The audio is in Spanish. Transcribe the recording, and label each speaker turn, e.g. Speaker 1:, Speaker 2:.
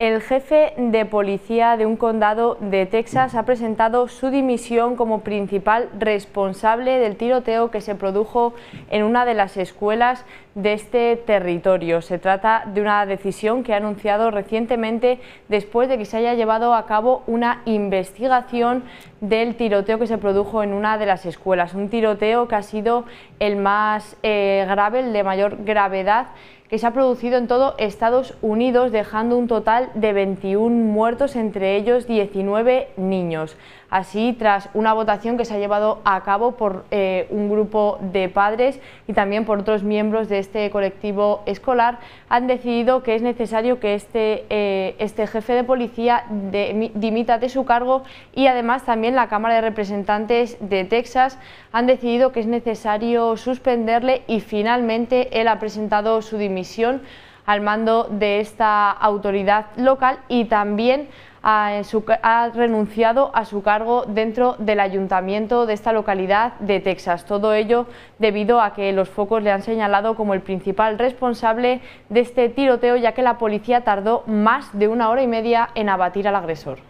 Speaker 1: El jefe de policía de un condado de Texas ha presentado su dimisión como principal responsable del tiroteo que se produjo en una de las escuelas de este territorio. Se trata de una decisión que ha anunciado recientemente después de que se haya llevado a cabo una investigación del tiroteo que se produjo en una de las escuelas. Un tiroteo que ha sido el más eh, grave, el de mayor gravedad que se ha producido en todo Estados Unidos, dejando un total de 21 muertos, entre ellos 19 niños. Así, tras una votación que se ha llevado a cabo por eh, un grupo de padres y también por otros miembros de este colectivo escolar, han decidido que es necesario que este, eh, este jefe de policía de, dimita de su cargo y además también la Cámara de Representantes de Texas han decidido que es necesario suspenderle y finalmente él ha presentado su dimisión al mando de esta autoridad local y también eh, ha, renunciado a su cargo dentro del ayuntamiento de esta localidad de Texas. Todo ello debido a que los focos le han señalado como el principal responsable de este tiroteo, ya que la policía tardó más de una hora y media en abatir al agresor.